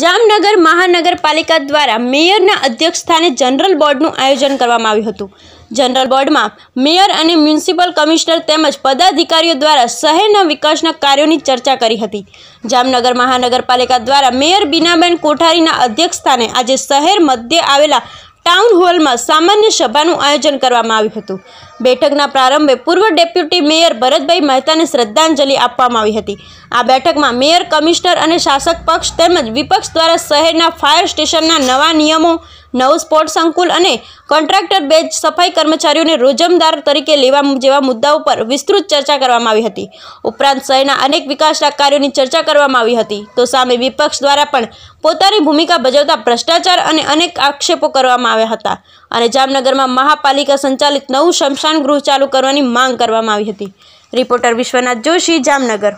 જામનગર મહાનગરપાલિકા દ્વારા મેયરના અધ્યક્ષ સ્થાને જનરલ બોર્ડનું આયોજન કરવામાં આવ્યું હતું જનરલ બોર્ડમાં મેયર અને મ્યુનિસિપલ કમિશનર તેમજ પદાધિકારીઓ દ્વારા શહેરના વિકાસના કાર્યોની ચર્ચા કરી હતી જામનગર મહાનગરપાલિકા દ્વારા મેયર બીનાબેન કોઠારીના અધ્યક્ષ સ્થાને આજે શહેર મધ્યે આવેલા ટાઉન હોલમાં સામાન્ય સભાનું આયોજન કરવામાં આવ્યું હતું બેઠકના પ્રારંભે પૂર્વ ડેપ્યુટી મેયર ભરતભાઈ મહેતાને શ્રદ્ધાંજલિ આપવામાં આવી હતી આ બેઠકમાં મેયર કમિશનર અને શાસક પક્ષ તેમજ વિપક્ષ દ્વારા શહેરના ફાયર સ્ટેશનના નવા નિયમો નવું સ્પોર્ટ સંકુલ અને કોન્ટ્રાક્ટર બેજ સફાઈ કર્મચારીઓને રોજમદાર તરીકે લેવા જેવા મુદ્દાઓ પર વિસ્તૃત ચર્ચા કરવામાં આવી હતી ઉપરાંત શહેરના અનેક વિકાસના કાર્યોની ચર્ચા કરવામાં આવી હતી તો સામે વિપક્ષ દ્વારા પણ પોતાની ભૂમિકા ભજવતા ભ્રષ્ટાચાર અને અનેક આક્ષેપો કરવામાં આવ્યા હતા અને જામનગરમાં મહાપાલિકા સંચાલિત નવું શમશાન સ્મશાન ગૃહ ચાલુ કરવાની માંગ કરવામાં આવી હતી રિપોર્ટર વિશ્વનાથ જોશી જામનગર